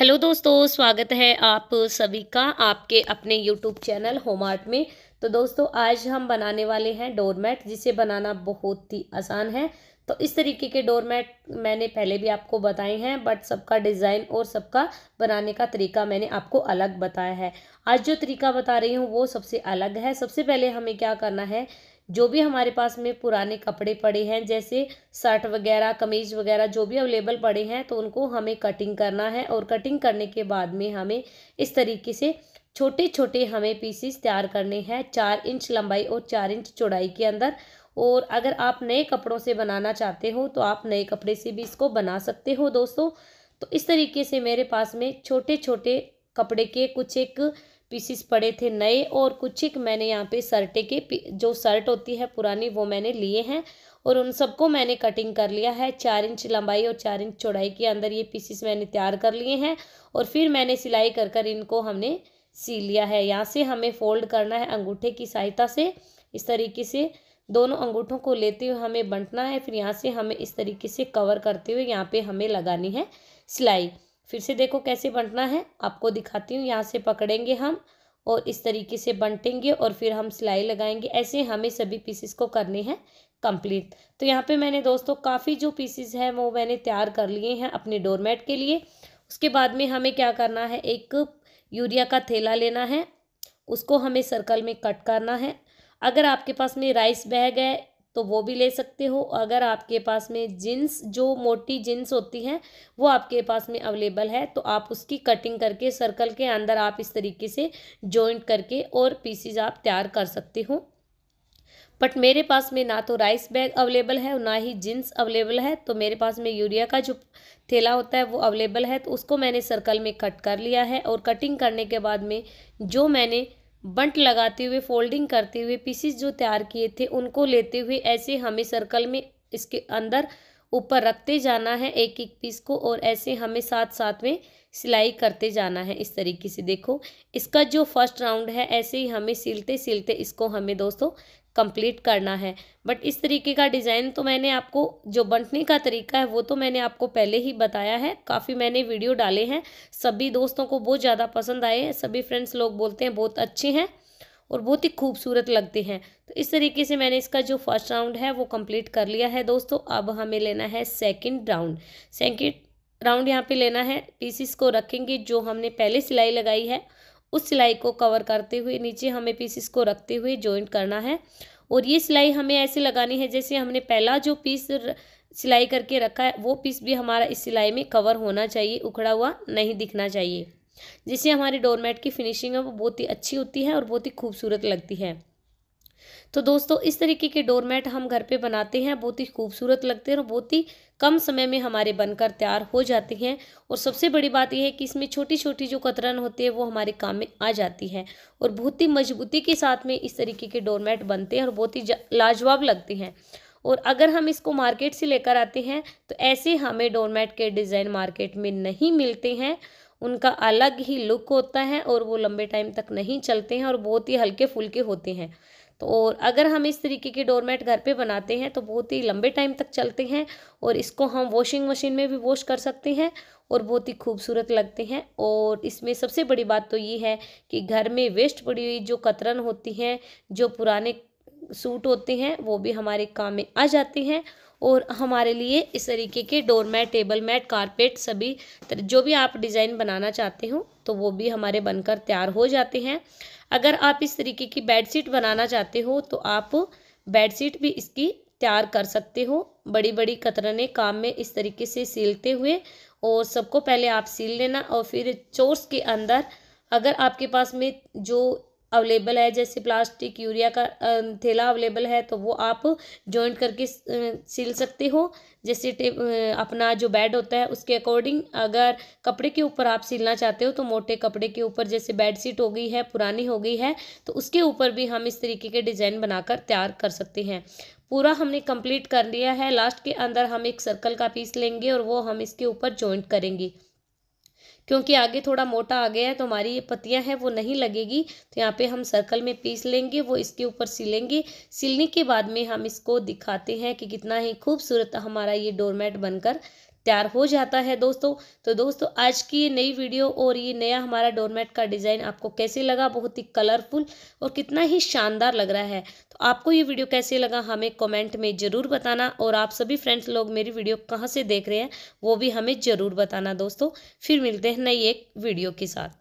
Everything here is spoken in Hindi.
हेलो दोस्तों स्वागत है आप सभी का आपके अपने यूट्यूब चैनल होम आर्ट में तो दोस्तों आज हम बनाने वाले हैं डोरमेट जिसे बनाना बहुत ही आसान है तो इस तरीके के डोरमेट मैंने पहले भी आपको बताए हैं बट सबका डिज़ाइन और सबका बनाने का तरीका मैंने आपको अलग बताया है आज जो तरीका बता रही हूँ वो सबसे अलग है सबसे पहले हमें क्या करना है जो भी हमारे पास में पुराने कपड़े पड़े हैं जैसे शर्ट वगैरह कमीज वगैरह जो भी अवेलेबल पड़े हैं तो उनको हमें कटिंग करना है और कटिंग करने के बाद में हमें इस तरीके से छोटे छोटे हमें पीसीस तैयार करने हैं चार इंच लंबाई और चार इंच चौड़ाई के अंदर और अगर आप नए कपड़ों से बनाना चाहते हो तो आप नए कपड़े से भी इसको बना सकते हो दोस्तों तो इस तरीके से मेरे पास में छोटे छोटे कपड़े के कुछ एक पीसीस पड़े थे नए और कुछ एक मैंने यहाँ पे शर्टे के जो शर्ट होती है पुरानी वो मैंने लिए हैं और उन सबको मैंने कटिंग कर लिया है चार इंच लंबाई और चार इंच चौड़ाई के अंदर ये पीसीस मैंने तैयार कर लिए हैं और फिर मैंने सिलाई कर कर इनको हमने सी लिया है यहाँ से हमें फोल्ड करना है अंगूठे की सहायता से इस तरीके से दोनों अंगूठों को लेते हुए हमें बंटना है फिर यहाँ से हमें इस तरीके से कवर करते हुए यहाँ पे हमें लगानी है सिलाई फिर से देखो कैसे बंटना है आपको दिखाती हूँ यहाँ से पकड़ेंगे हम और इस तरीके से बंटेंगे और फिर हम सिलाई लगाएंगे ऐसे हमें सभी पीसेस को करने हैं कंप्लीट तो यहाँ पे मैंने दोस्तों काफ़ी जो पीसेस हैं वो मैंने तैयार कर लिए हैं अपने डोरमेट के लिए उसके बाद में हमें क्या करना है एक यूरिया का थैला लेना है उसको हमें सर्कल में कट करना है अगर आपके पास में राइस बैग है तो वो भी ले सकते हो अगर आपके पास में जीन्स जो मोटी जीन्स होती हैं वो आपके पास में अवेलेबल है तो आप उसकी कटिंग करके सर्कल के अंदर आप इस तरीके से जॉइंट करके और पीसीज आप तैयार कर सकते हो बट मेरे पास में ना तो राइस बैग अवेलेबल है और ना ही जीन्स अवेलेबल है तो मेरे पास में यूरिया का जो थैला होता है वो अवेलेबल है तो उसको मैंने सर्कल में कट कर लिया है और कटिंग करने के बाद में जो मैंने बंट लगाते हुए फोल्डिंग करते हुए पीसीस जो तैयार किए थे उनको लेते हुए ऐसे हमें सर्कल में इसके अंदर ऊपर रखते जाना है एक एक पीस को और ऐसे हमें साथ साथ में सिलाई करते जाना है इस तरीके से देखो इसका जो फर्स्ट राउंड है ऐसे ही हमें सिलते सिलते इसको हमें दोस्तों कंप्लीट करना है बट इस तरीके का डिज़ाइन तो मैंने आपको जो बंटने का तरीका है वो तो मैंने आपको पहले ही बताया है काफ़ी मैंने वीडियो डाले हैं सभी दोस्तों को बहुत ज़्यादा पसंद आए हैं सभी फ्रेंड्स लोग बोलते हैं बहुत अच्छे हैं और बहुत ही खूबसूरत लगते हैं तो इस तरीके से मैंने इसका जो फर्स्ट राउंड है वो कंप्लीट कर लिया है दोस्तों अब हमें लेना है सेकंड राउंड सेकंड राउंड यहाँ पे लेना है पीसीस को रखेंगे जो हमने पहले सिलाई लगाई है उस सिलाई को कवर करते हुए नीचे हमें पीसिस को रखते हुए जॉइंट करना है और ये सिलाई हमें ऐसे लगानी है जैसे हमने पहला जो पीस सिलाई करके रखा है वो पीस भी हमारा इस सिलाई में कवर होना चाहिए उखड़ा हुआ नहीं दिखना चाहिए जिससे हमारे डोरमेट की फिनिशिंग है वो बहुत ही अच्छी होती है और बहुत ही खूबसूरत लगती है तो दोस्तों इस तरीके के डोरमेट हम घर पे बनाते हैं बहुत ही खूबसूरत लगते हैं और बहुत ही कम समय में हमारे बनकर तैयार हो जाते हैं और सबसे बड़ी बात यह है कि इसमें छोटी छोटी जो कतरन होती है वो हमारे काम में आ जाती है और बहुत ही मजबूती के साथ में इस तरीके के डोरमेट बनते हैं और बहुत ही लाजवाब लगते हैं और अगर हम इसको मार्केट से लेकर आते हैं तो ऐसे हमें डोरमेट के डिज़ाइन मार्केट में नहीं मिलते हैं उनका अलग ही लुक होता है और वो लंबे टाइम तक नहीं चलते हैं और बहुत ही हल्के फुल्के होते हैं तो और अगर हम इस तरीके के डोरमेट घर पे बनाते हैं तो बहुत ही लंबे टाइम तक चलते हैं और इसको हम वॉशिंग मशीन में भी वॉश कर सकते हैं और बहुत ही खूबसूरत लगते हैं और इसमें सबसे बड़ी बात तो ये है कि घर में वेस्ट पड़ी हुई जो कतरन होती हैं जो पुराने सूट होते हैं वो भी हमारे काम में आ जाते हैं और हमारे लिए इस तरीके के door mat table mat carpet सभी जो भी आप डिज़ाइन बनाना चाहते हो तो वो भी हमारे बनकर तैयार हो जाते हैं अगर आप इस तरीके की बेडशीट बनाना चाहते हो तो आप बेडशीट भी इसकी तैयार कर सकते हो बड़ी बड़ी कतरने काम में इस तरीके से सिलते हुए और सबको पहले आप सील लेना और फिर चोर्स के अंदर अगर आपके पास में जो अवेलेबल है जैसे प्लास्टिक यूरिया का थैला अवेलेबल है तो वो आप जॉइंट करके सिल सकते हो जैसे अपना जो बेड होता है उसके अकॉर्डिंग अगर कपड़े के ऊपर आप सिलना चाहते हो तो मोटे कपड़े के ऊपर जैसे बेड शीट हो गई है पुरानी हो गई है तो उसके ऊपर भी हम इस तरीके के डिज़ाइन बनाकर तैयार कर सकते हैं पूरा हमने कंप्लीट कर लिया है लास्ट के अंदर हम एक सर्कल का पीस लेंगे और वो हम इसके ऊपर जॉइंट करेंगे क्योंकि आगे थोड़ा मोटा आ गया है तो हमारी ये पत्तियाँ हैं वो नहीं लगेगी तो यहाँ पे हम सर्कल में पीस लेंगे वो इसके ऊपर सिलेंगे सिलने के बाद में हम इसको दिखाते हैं कि कितना ही खूबसूरत हमारा ये डोरमेट बनकर तैयार हो जाता है दोस्तों तो दोस्तों आज की ये नई वीडियो और ये नया हमारा डोरमेट का डिज़ाइन आपको कैसे लगा बहुत ही कलरफुल और कितना ही शानदार लग रहा है तो आपको ये वीडियो कैसे लगा हमें कमेंट में ज़रूर बताना और आप सभी फ्रेंड्स लोग मेरी वीडियो कहाँ से देख रहे हैं वो भी हमें ज़रूर बताना दोस्तों फिर मिलते हैं नई एक वीडियो के साथ